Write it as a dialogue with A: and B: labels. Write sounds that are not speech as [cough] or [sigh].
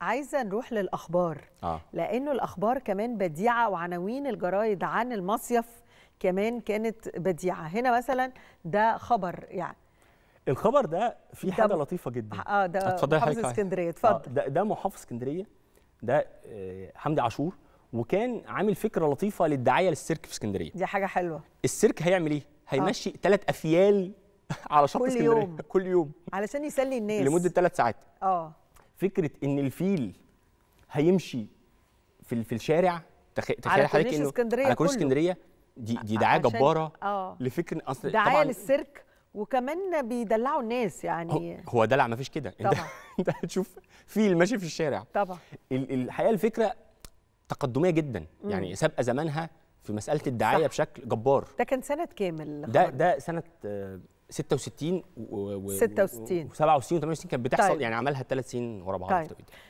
A: عايزه نروح للاخبار آه. لانه الاخبار كمان بديعه وعناوين الجرايد عن المصيف كمان كانت بديعه هنا مثلا ده خبر يعني
B: الخبر ده في حاجه لطيفه جدا اه ده محافظ اسكندريه آه، اتفضل آه ده, ده محافظ اسكندريه ده آه حمدي عاشور وكان عامل فكره لطيفه للدعايه للسيرك في اسكندريه
A: دي حاجه حلوه
B: السيرك هيعمل ايه هيمشي ثلاث آه. افيال [laughs] على شط اسكندريه كل يوم [laughs] كل يوم
A: علشان يسلي الناس لمده ثلاث ساعات اه
B: فكره ان الفيل هيمشي في في الشارع تخيل حضرتك انه اسكندريه على كورنيش اسكندريه دي دي دعايه جباره اه لفكره اصل دعايه
A: للسيرك وكمان بيدلعوا الناس يعني
B: هو دلع ما فيش كده انت [laughs] انت هتشوف فيل ماشي في الشارع طبعا الحقيقه الفكره تقدميه جدا يعني سابقه زمانها في مساله الدعايه صح. بشكل جبار
C: ده كان سنه كام ده
B: ده سنه آه، 66 و 66 و 67 و 68 كانت بتحصل طيب. يعني عملها ثلاث سنين ورا بعض طيب.